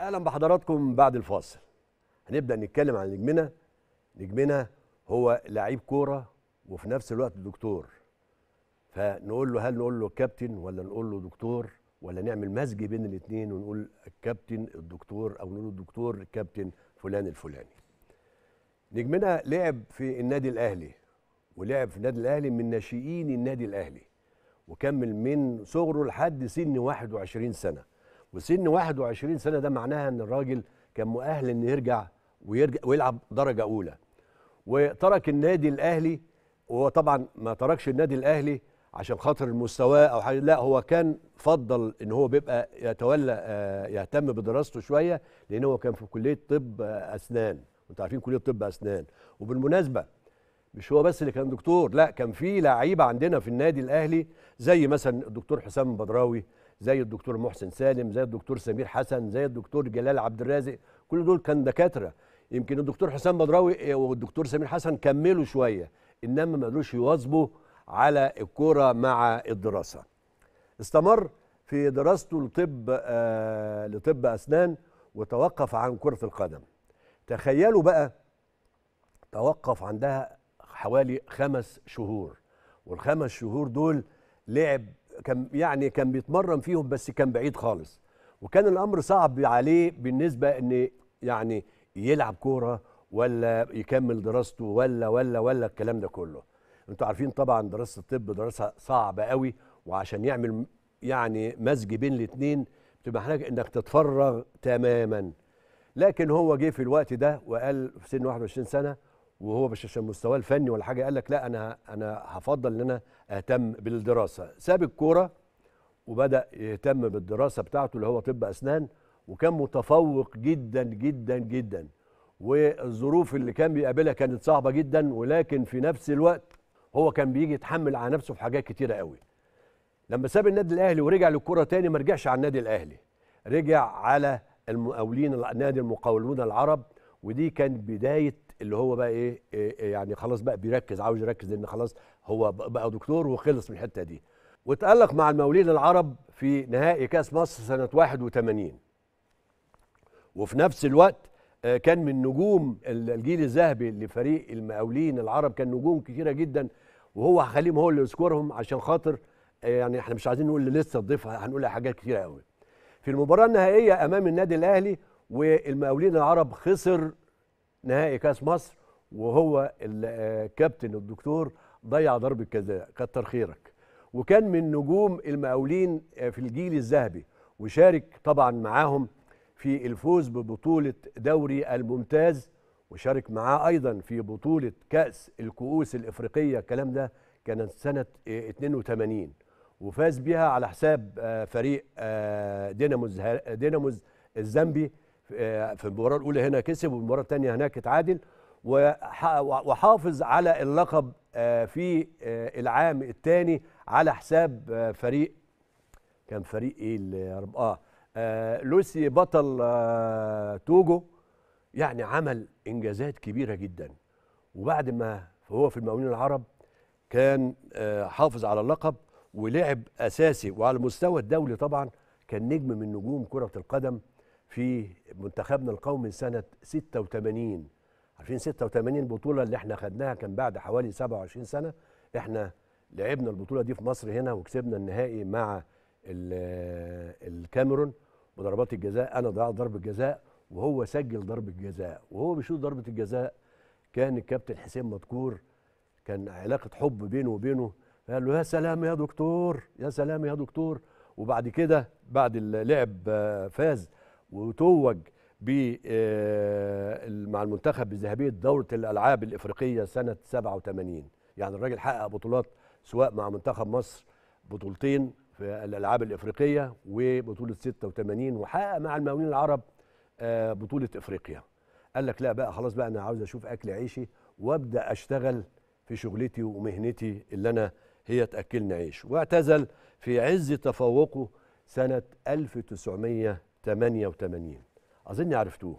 اهلا بحضراتكم بعد الفاصل هنبدا نتكلم عن نجمنا نجمنا هو لعيب كوره وفي نفس الوقت دكتور فنقول له هل نقول له كابتن ولا نقول له دكتور ولا نعمل مزج بين الاثنين ونقول الكابتن الدكتور او نقول الدكتور الكابتن فلان الفلاني نجمنا لعب في النادي الاهلي ولعب في النادي الاهلي من ناشئين النادي الاهلي وكمل من صغره لحد سن 21 سنه وسن 21 سنه ده معناها ان الراجل كان مؤهل انه يرجع ويرجع ويلعب درجه اولى وترك النادي الاهلي وهو طبعا ما تركش النادي الاهلي عشان خاطر المستوى او حاجه لا هو كان فضل ان هو بيبقى يتولى آه، يهتم بدراسته شويه لان هو كان في كليه طب آه، اسنان وانتوا عارفين كليه طب اسنان وبالمناسبه مش هو بس اللي كان دكتور لا كان في لعيبه عندنا في النادي الاهلي زي مثلا الدكتور حسام البدراوي زي الدكتور محسن سالم زي الدكتور سمير حسن زي الدكتور جلال عبد الرازق كل دول كان دكاتره يمكن الدكتور حسام بدراوي إيه، والدكتور سمير حسن كملوا شويه انما ما قدروش يواظبوا على الكوره مع الدراسه استمر في دراسته لطب آه لطب اسنان وتوقف عن كره القدم تخيلوا بقى توقف عندها حوالي خمس شهور والخمس شهور دول لعب كان يعني كان بيتمرن فيهم بس كان بعيد خالص وكان الامر صعب عليه بالنسبه ان يعني يلعب كوره ولا يكمل دراسته ولا ولا ولا الكلام ده كله انتوا عارفين طبعا دراسه الطب دراسه صعبه قوي وعشان يعمل يعني مزج بين الاثنين بتبقى محتاج انك تتفرغ تماما لكن هو جه في الوقت ده وقال في سن 21 سنه وهو مش عشان مستواه الفني ولا حاجه قال لك لا انا انا هفضل ان انا اهتم بالدراسه ساب الكوره وبدا يهتم بالدراسه بتاعته اللي هو طب اسنان وكان متفوق جدا جدا جدا والظروف اللي كان بيقابلها كانت صعبه جدا ولكن في نفس الوقت هو كان بيجي يتحمل على نفسه في حاجات كتيره قوي لما ساب النادي الاهلي ورجع للكوره تاني ما رجعش على النادي الاهلي رجع على المقاولين نادي المقاولون العرب ودي كان بدايه اللي هو بقى إيه،, إيه،, ايه, يعني خلاص بقى بيركز عاوز يركز لان خلاص هو بقى دكتور وخلص من الحته دي وتألق مع المقاولين العرب في نهائي كاس مصر سنه 81 وفي نفس الوقت آه، كان من نجوم الجيل الذهبي لفريق المقاولين العرب كان نجوم كثيره جدا وهو هخليهم هو اللي يذكرهم عشان خاطر آه، يعني احنا مش عايزين نقول لسه الضيف هنقول حاجات كثيره قوي في المباراه النهائيه امام النادي الاهلي والمقاولين العرب خسر نهائي كاس مصر وهو الكابتن آه، الدكتور ضيع ضربه جزاء كتر خيرك وكان من نجوم المقاولين آه، في الجيل الذهبي وشارك طبعا معاهم في الفوز ببطوله دوري الممتاز وشارك معاه ايضا في بطوله كاس الكؤوس الافريقيه الكلام ده كانت سنه 82 آه، وفاز بها على حساب فريق ديناموز ديناموز الزامبي في المباراه الاولى هنا كسب والمباراه الثانيه هناك اتعادل وحافظ على اللقب آه، في آه، العام الثاني على حساب آه، فريق كان فريق ايه اه لوسي بطل توجو يعني عمل انجازات كبيره جدا وبعد ما هو في المقاولين العرب كان حافظ على اللقب ولعب اساسي وعلى المستوى الدولي طبعا كان نجم من نجوم كره القدم في منتخبنا القومي سنه 86 عارفين 86 البطوله اللي احنا خدناها كان بعد حوالي 27 سنه احنا لعبنا البطوله دي في مصر هنا وكسبنا النهائي مع آه، الكاميرون وضربات الجزاء انا ضيعت ضربه جزاء وهو سجل ضربه جزاء وهو بيشوط ضربه الجزاء كان الكابتن حسين مذكور كان علاقه حب بينه وبينه قال له يا سلام يا دكتور يا سلام يا دكتور وبعد كده بعد اللعب آه، فاز وتوج آه، مع المنتخب بذهبيه دوره الالعاب الافريقيه سنه 87 يعني الراجل حقق بطولات سواء مع منتخب مصر بطولتين في الالعاب الافريقيه وبطوله 86 وحقق مع المقاولين العرب آه، بطوله افريقيا قال لك لا بقى خلاص بقى انا عاوز اشوف اكل عيشي وابدا اشتغل في شغلتي ومهنتي اللي انا هي تاكلني عيش واعتزل في عز تفوقه سنه 1900 88 أظن عرفتوه